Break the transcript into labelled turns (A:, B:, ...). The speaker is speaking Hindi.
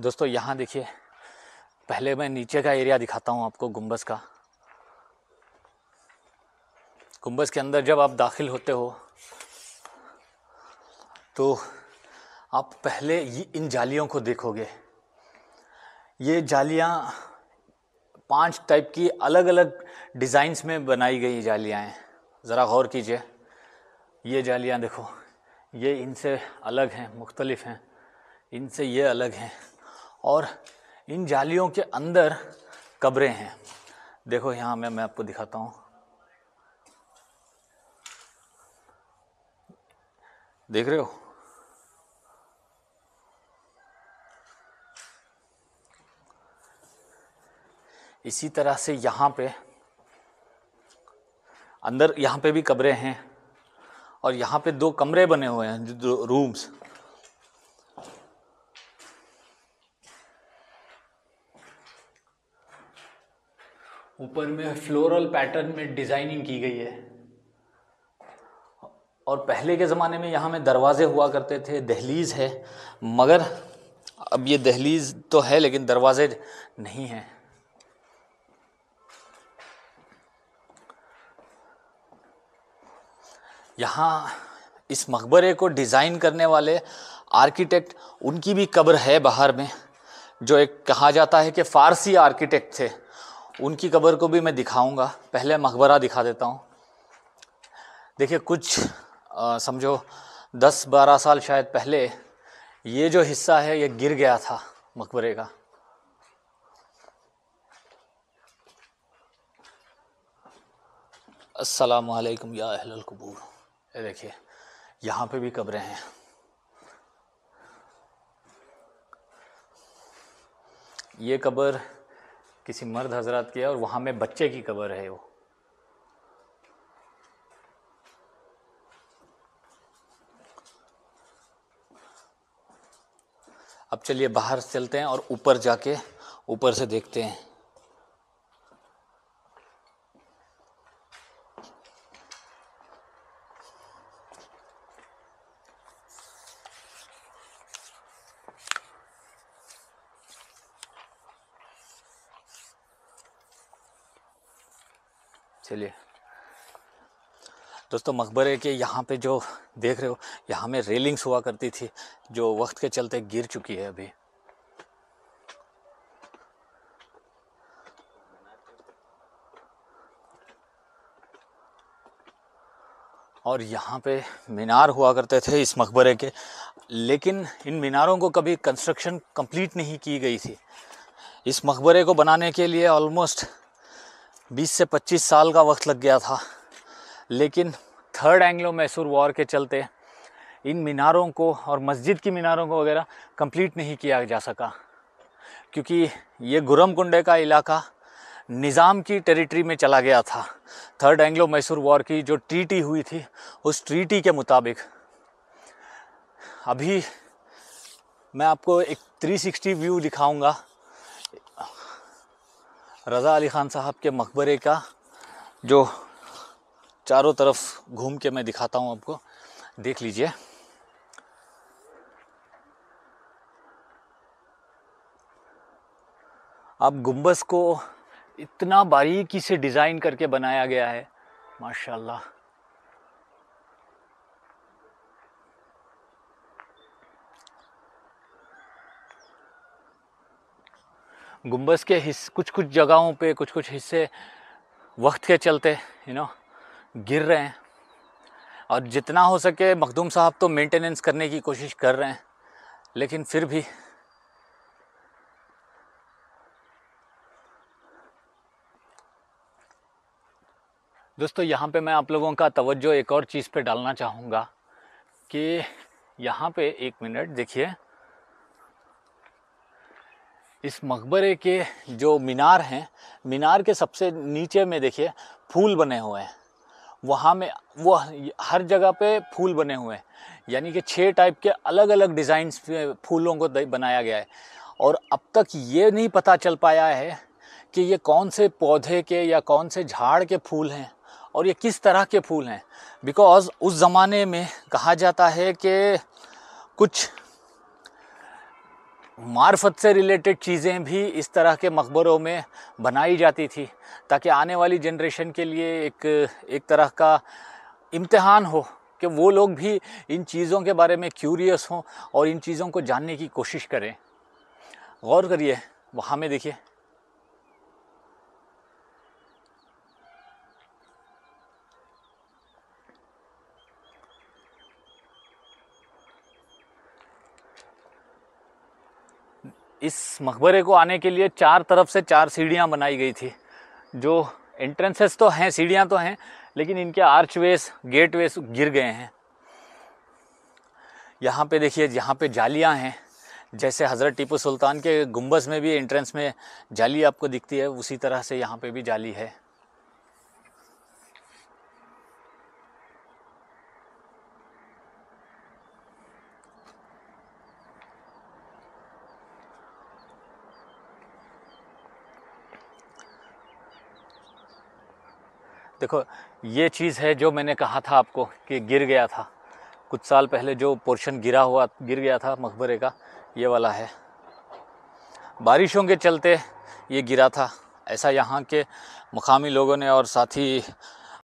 A: दोस्तों यहाँ देखिए पहले मैं नीचे का एरिया दिखाता हूँ आपको गुम्बस का गुम्बस के अंदर जब आप दाखिल होते हो तो आप पहले इन जालियों को देखोगे ये जालियाँ पांच टाइप की अलग अलग डिज़ाइंस में बनाई गई जालियाँ हैं ज़रा गौर कीजिए ये जालियाँ देखो ये इनसे अलग हैं मुख्तलिफ हैं इनसे ये अलग हैं और इन जालियों के अंदर कब्रें हैं देखो यहाँ मैं मैं आपको दिखाता हूँ देख रहे हो इसी तरह से यहाँ पे अंदर यहाँ पे भी कब्रें हैं और यहाँ पे दो कमरे बने हुए हैं रूम्स ऊपर में फ्लोरल पैटर्न में डिज़ाइनिंग की गई है और पहले के ज़माने में यहाँ में दरवाज़े हुआ करते थे दहलीज़ है मगर अब ये दहलीज़ तो है लेकिन दरवाज़े नहीं हैं यहाँ इस मकबरे को डिज़ाइन करने वाले आर्किटेक्ट उनकी भी कब्र है बाहर में जो एक कहा जाता है कि फ़ारसी आर्किटेक्ट थे उनकी कब्र को भी मैं दिखाऊंगा पहले मकबरा दिखा देता हूँ देखिए कुछ समझो दस बारह साल शायद पहले ये जो हिस्सा है ये गिर गया था मकबरे का असलकम या अहल कबूर ये देखिए यहाँ पे भी कब्रें हैं ये कब्र किसी मर्द हजरत की है और वहां में बच्चे की कबर है वो अब चलिए बाहर चलते हैं और ऊपर जाके ऊपर से देखते हैं चलिए दोस्तों मकबरे के यहाँ पे जो देख रहे हो यहाँ में रेलिंग्स हुआ करती थी जो वक्त के चलते गिर चुकी है अभी और यहाँ पे मीनार हुआ करते थे इस मकबरे के लेकिन इन मीनारों को कभी कंस्ट्रक्शन कंप्लीट नहीं की गई थी इस मकबरे को बनाने के लिए ऑलमोस्ट 20 से 25 साल का वक्त लग गया था लेकिन थर्ड एंग्लो मैसूर वॉर के चलते इन मीनारों को और मस्जिद की मीनारों को वगैरह कंप्लीट नहीं किया जा सका क्योंकि ये गुरम कुंडे का इलाका निज़ाम की टेरिटरी में चला गया था थर्ड एंग्लो मैसूर वॉर की जो ट्रीटी हुई थी उस ट्रीटी के मुताबिक अभी मैं आपको एक 360 व्यू दिखाऊंगा रज़ा अली ख़ान साहब के मकबरे का जो चारों तरफ घूम के मैं दिखाता हूँ आपको देख लीजिए आप गुम्बस को इतना बारीकी से डिज़ाइन करके बनाया गया है माशाल्लाह गुम्बस के हिस कुछ कुछ जगहों पे कुछ कुछ हिस्से वक्त के चलते यू नो गिर रहे हैं और जितना हो सके मखदूम साहब तो मेंटेनेंस करने की कोशिश कर रहे हैं लेकिन फिर भी दोस्तों यहाँ पे मैं आप लोगों का तवज्जो एक और चीज़ पे डालना चाहूँगा कि यहाँ पे एक मिनट देखिए इस मकबरे के जो मीनार हैं मीनार के सबसे नीचे में देखिए फूल बने हुए हैं वहाँ में वो हर जगह पे फूल बने हुए हैं यानी कि छः टाइप के अलग अलग डिज़ाइन फूलों को बनाया गया है और अब तक ये नहीं पता चल पाया है कि ये कौन से पौधे के या कौन से झाड़ के फूल हैं और ये किस तरह के फूल हैं बिकॉज़ उस ज़माने में कहा जाता है कि कुछ मार्फत से रिलेटेड चीज़ें भी इस तरह के मकबरों में बनाई जाती थी ताकि आने वाली जनरेशन के लिए एक एक तरह का इम्तहान हो कि वो लोग भी इन चीज़ों के बारे में क्यूरियस हों और इन चीज़ों को जानने की कोशिश करें गौर करिए वहाँ में देखिए इस मकबरे को आने के लिए चार तरफ से चार सीढ़ियाँ बनाई गई थी जो एंट्रेंसेस तो हैं सीढ़ियाँ तो हैं लेकिन इनके आर्चवेस गेटवेस गिर गए हैं यहाँ पे देखिए यहाँ पे जालियाँ हैं जैसे हज़रत टीपू सुल्तान के गुम्बस में भी एंट्रेंस में जाली आपको दिखती है उसी तरह से यहाँ पे भी जाली है देखो ये चीज़ है जो मैंने कहा था आपको कि गिर गया था कुछ साल पहले जो पोर्शन गिरा हुआ गिर गया था मकबरे का ये वाला है बारिशों के चलते ये गिरा था ऐसा यहाँ के मकामी लोगों ने और साथ ही